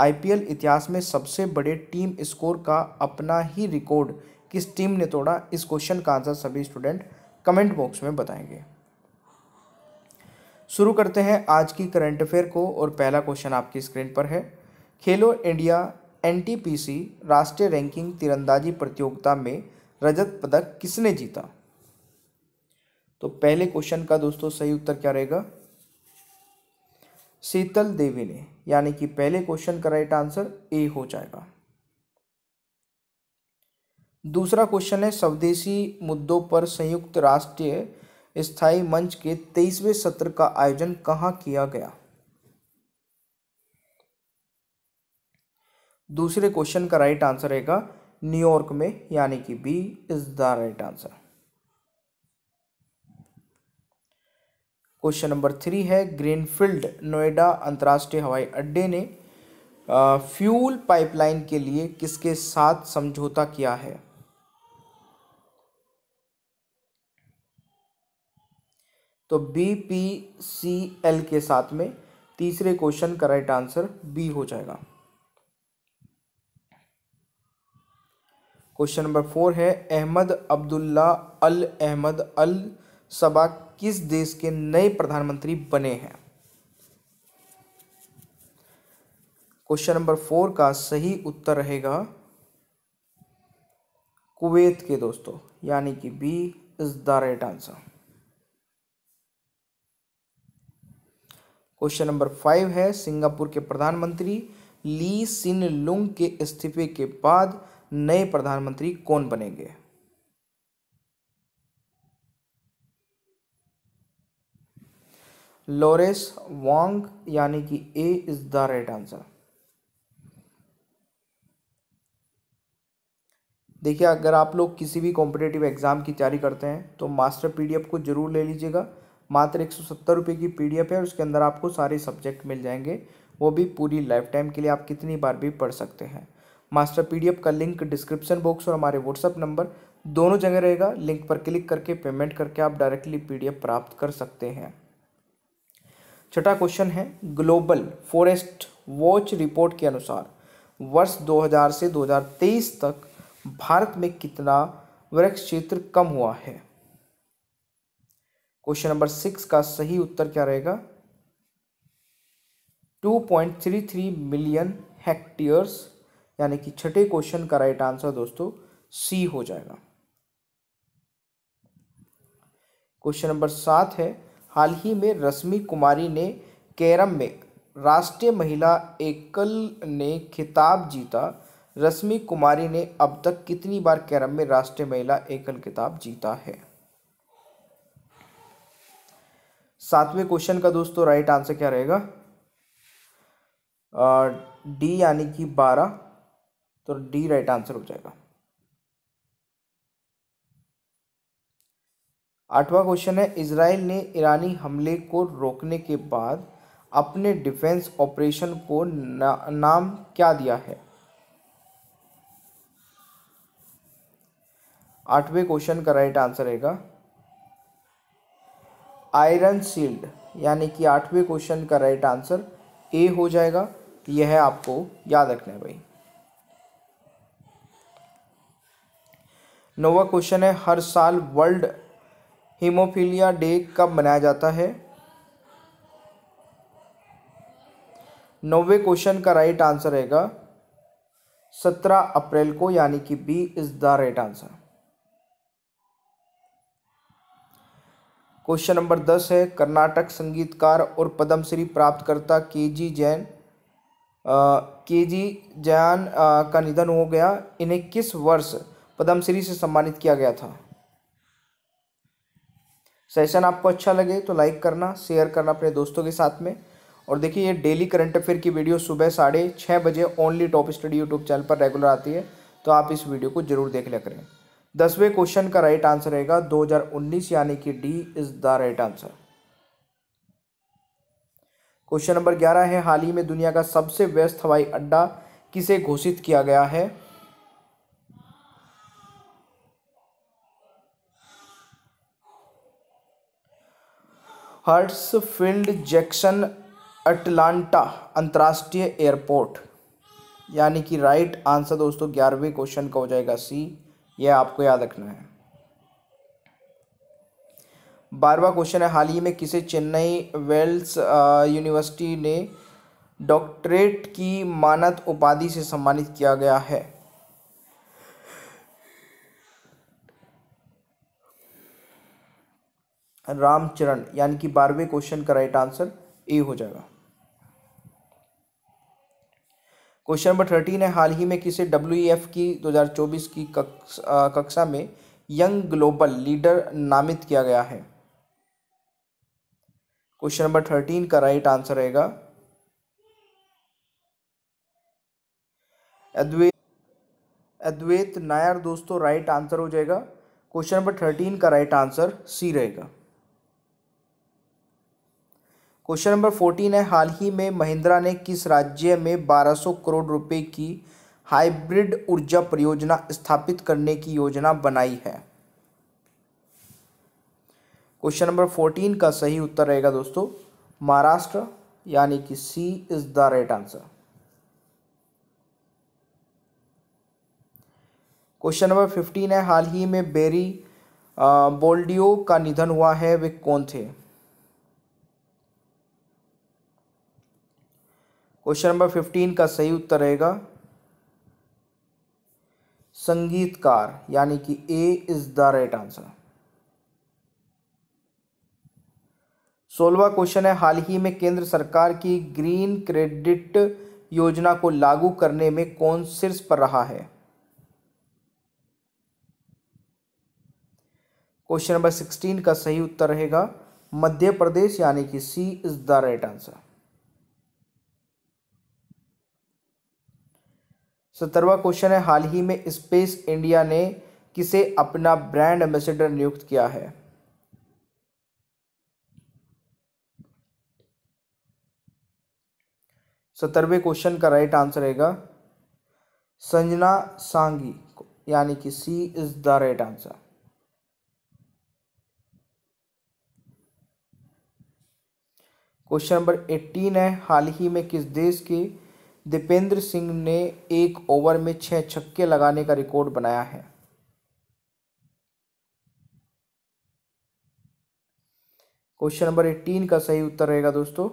IPL इतिहास में सबसे बड़े टीम स्कोर का अपना ही रिकॉर्ड किस टीम ने तोड़ा इस क्वेश्चन का आंसर सभी स्टूडेंट कमेंट बॉक्स में बताएंगे शुरू करते हैं आज की करंट अफेयर को और पहला क्वेश्चन आपकी स्क्रीन पर है खेलो इंडिया एन राष्ट्रीय रैंकिंग तीरंदाजी प्रतियोगिता में रजत पदक किसने जीता तो पहले क्वेश्चन का दोस्तों सही उत्तर क्या रहेगा शीतल देवी ने यानी कि पहले क्वेश्चन का राइट आंसर ए हो जाएगा दूसरा क्वेश्चन है स्वदेशी मुद्दों पर संयुक्त राष्ट्रीय स्थायी मंच के तेईसवें सत्र का आयोजन कहाँ किया गया दूसरे क्वेश्चन का राइट आंसर रहेगा न्यूयॉर्क में यानी कि B is the right answer question number three है ग्रीनफील्ड नोएडा अंतर्राष्ट्रीय हवाई अड्डे ने फ्यूल पाइपलाइन के लिए किसके साथ समझौता किया है तो बी पी सी एल के साथ में तीसरे क्वेश्चन का राइट आंसर बी हो जाएगा क्वेश्चन नंबर फोर है अहमद अब्दुल्ला अल अहमद अल सभा किस देश के नए प्रधानमंत्री बने हैं क्वेश्चन नंबर फोर का सही उत्तर रहेगा कुवैत के दोस्तों यानी कि B is the right answer question number five है सिंगापुर के प्रधानमंत्री ली सिन लुंग के इस्तीफे के बाद नए प्रधानमंत्री कौन बनेंगे लोरेस वांग यानी कि A is the right answer देखिए अगर आप लोग किसी भी कॉम्पिटेटिव एग्ज़ाम की तैयारी करते हैं तो मास्टर पीडीएफ को ज़रूर ले लीजिएगा मात्र एक सौ सत्तर रुपये की पीडीएफ है और उसके अंदर आपको सारे सब्जेक्ट मिल जाएंगे वो भी पूरी लाइफ टाइम के लिए आप कितनी बार भी पढ़ सकते हैं मास्टर पीडीएफ का लिंक डिस्क्रिप्शन बॉक्स और हमारे व्हाट्सअप नंबर दोनों जगह रहेगा लिंक पर क्लिक करके पेमेंट करके आप डायरेक्टली पीडीएफ प्राप्त कर सकते हैं छठा क्वेश्चन है ग्लोबल फॉरेस्ट वॉच रिपोर्ट के अनुसार वर्ष 2000 से 2023 तक भारत में कितना वृक्ष क्षेत्र कम हुआ है क्वेश्चन नंबर सिक्स का सही उत्तर क्या रहेगा 2.33 मिलियन हेक्टेयर्स यानी कि छठे क्वेश्चन का राइट आंसर दोस्तों सी हो जाएगा क्वेश्चन नंबर सात है हाल ही में रश्मि कुमारी ने कैरम में राष्ट्रीय महिला एकल ने खिताब जीता रश्मि कुमारी ने अब तक कितनी बार कैरम में राष्ट्रीय महिला एकल खिताब जीता है सातवें क्वेश्चन का दोस्तों राइट आंसर क्या रहेगा डी यानी कि बारह तो डी राइट आंसर हो जाएगा आठवां क्वेश्चन है इसराइल ने ईरानी हमले को रोकने के बाद अपने डिफेंस ऑपरेशन को ना, नाम क्या दिया है आठवें क्वेश्चन का राइट आंसर रहेगा आयरन शील्ड यानी कि आठवें क्वेश्चन का राइट आंसर ए हो जाएगा यह है आपको याद रखना है भाई नौवा क्वेश्चन है हर साल वर्ल्ड हीमोफीलिया डे कब मनाया जाता है नौवे क्वेश्चन का राइट आंसर रहेगा सत्रह अप्रैल को यानी कि B is the right answer question number दस है कर्नाटक संगीतकार और पद्मश्री प्राप्तकर्ता के जी जैन के जी जैन का निधन हो गया इन्हें किस वर्ष पद्मश्री से सम्मानित किया गया था सेशन आपको अच्छा लगे तो लाइक करना शेयर करना अपने दोस्तों के साथ में और देखिए ये डेली करंट अफेयर की वीडियो सुबह साढ़े छः बजे only top study YouTube channel पर रेगुलर आती है तो आप इस वीडियो को जरूर देख लिया करें दसवें क्वेश्चन का राइट आंसर रहेगा 2019 यानी कि D is the right answer question number ग्यारह है हाल ही में दुनिया का सबसे व्यस्त हवाई अड्डा किसे घोषित किया गया है हर्ट्सफील्ड जैक्सन अटलांटा अंतर्राष्ट्रीय एयरपोर्ट यानी कि राइट आंसर दोस्तों ग्यारहवें क्वेश्चन का हो जाएगा सी यह आपको याद रखना है बारहवा क्वेश्चन है हाल ही में किसे चेन्नई वेल्स यूनिवर्सिटी ने डॉक्टरेट की मानद उपाधि से सम्मानित किया गया है रामचरण यानी कि बारहवें क्वेश्चन का राइट आंसर ए हो जाएगा क्वेश्चन नंबर थर्टीन है हाल ही में किसे डब्ल्यू e की 2024 की कक्ष, आ, कक्षा में यंग ग्लोबल लीडर नामित किया गया है क्वेश्चन नंबर थर्टीन का राइट आंसर रहेगा अद्वैत अद्वैत नायर दोस्तों राइट आंसर हो जाएगा क्वेश्चन नंबर थर्टीन का राइट आंसर सी रहेगा क्वेश्चन नंबर फोर्टीन है हाल ही में महिंद्रा ने किस राज्य में 1200 करोड़ रुपए की हाइब्रिड ऊर्जा परियोजना स्थापित करने की योजना बनाई है क्वेश्चन नंबर फोर्टीन का सही उत्तर रहेगा दोस्तों महाराष्ट्र यानी कि C is the right answer question number fifteen है हाल ही में बेरी बोल्डियो का निधन हुआ है वे कौन थे क्वेश्चन नंबर फिफ्टीन का सही उत्तर रहेगा संगीतकार यानी कि A is the right answer सोलवा क्वेश्चन है हाल ही में केंद्र सरकार की ग्रीन क्रेडिट योजना को लागू करने में कौन शीर्ष पर रहा है क्वेश्चन नंबर सिक्सटीन का सही उत्तर रहेगा मध्य प्रदेश यानी कि C is the right answer सत्तरवा क्वेश्चन है हाल ही में स्पेस इंडिया ने किसे अपना ब्रांड एम्बेसडर नियुक्त किया है सत्तरवें क्वेश्चन का राइट आंसर रहेगा संजना सांगी यानी कि C is the right answer question number eighteen है हाल ही में किस देश के दीपेंद्र सिंह ने एक ओवर में छः छक्के लगाने का रिकॉर्ड बनाया है क्वेश्चन नंबर एटीन का सही उत्तर रहेगा दोस्तों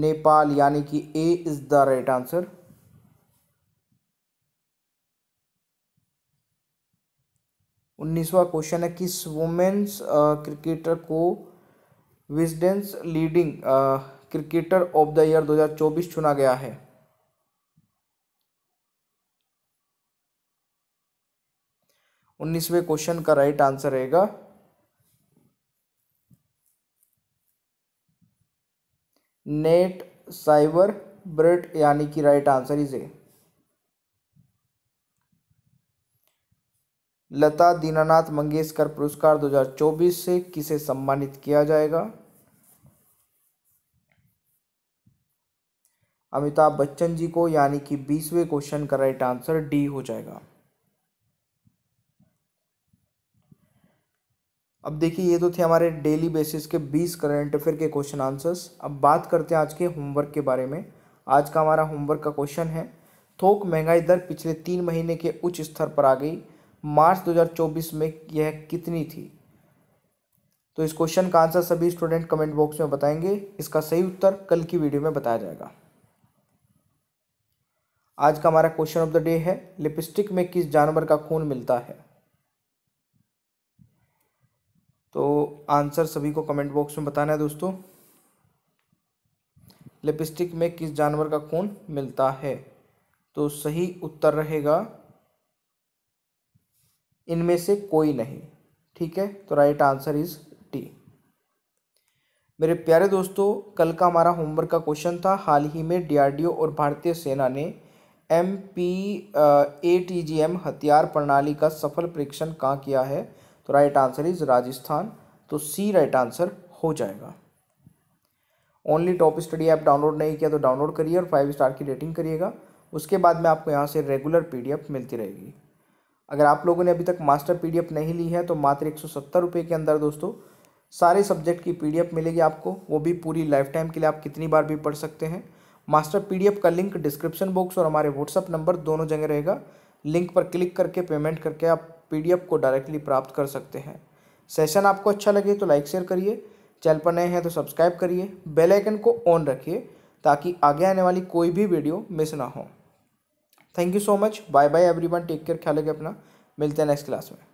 नेपाल यानी कि A is the right answer उन्नीसवा क्वेश्चन है किस वुमेन्स क्रिकेटर को Wisden's leading cricketer of the year 2024 चुना गया है उन्नीसवें क्वेश्चन का राइट आंसर रहेगा नेट साइबर ब्रेड यानी कि right answer is A Lata Dinanath Mangeshkar पुरस्कार 2024 से किसे सम्मानित किया जाएगा अमिताभ बच्चन जी को यानी कि बीसवें क्वेश्चन का राइट आंसर डी हो जाएगा अब देखिए ये तो थे हमारे डेली बेसिस के 20 करंट अफेयर के क्वेश्चन आंसर्स अब बात करते हैं आज के होमवर्क के बारे में आज का हमारा होमवर्क का क्वेश्चन है थोक महंगाई दर पिछले तीन महीने के उच्च स्तर पर आ गई मार्च 2024 में यह कितनी थी तो इस क्वेश्चन का आंसर सभी स्टूडेंट कमेंट बॉक्स में बताएंगे इसका सही उत्तर कल की वीडियो में बताया जाएगा आज का हमारा क्वेश्चन ऑफ द डे है लिपस्टिक में किस जानवर का खून मिलता है तो आंसर सभी को कमेंट बॉक्स में बताना है दोस्तों लिपस्टिक में किस जानवर का खून मिलता है तो सही उत्तर रहेगा इनमें से कोई नहीं ठीक है तो राइट आंसर इज टी मेरे प्यारे दोस्तों कल का हमारा होमवर्क का क्वेश्चन था हाल ही में डीआरडीओ और भारतीय सेना ने M P A T G M हथियार प्रणाली का सफल परीक्षण कहाँ किया है तो राइट आंसर इज राजस्थान तो सी राइट आंसर हो जाएगा only top study app download नहीं किया तो डाउनलोड करिए और फाइव स्टार की रेटिंग करिएगा उसके बाद में आपको यहाँ से रेगुलर एफ़ मिलती रहेगी अगर आप लोगों ने अभी तक मास्टर एफ़ नहीं ली है तो मात्र एक सौ के अंदर दोस्तों सारे सब्जेक्ट की एफ़ मिलेगी आपको वो भी पूरी लाइफ टाइम के लिए आप कितनी बार भी पढ़ सकते हैं मास्टर पीडीएफ का लिंक डिस्क्रिप्शन बॉक्स और हमारे व्हाट्सअप नंबर दोनों जगह रहेगा लिंक पर क्लिक करके पेमेंट करके आप पीडीएफ को डायरेक्टली प्राप्त कर सकते हैं सेशन आपको अच्छा लगे तो लाइक शेयर करिए चैनल पर नए हैं तो सब्सक्राइब करिए बेल आइकन को ऑन रखिए ताकि आगे आने वाली कोई भी वीडियो मिस ना हो thank you so much bye bye everyone take care ख्याल रखें अपना मिलते हैं नेक्स्ट क्लास में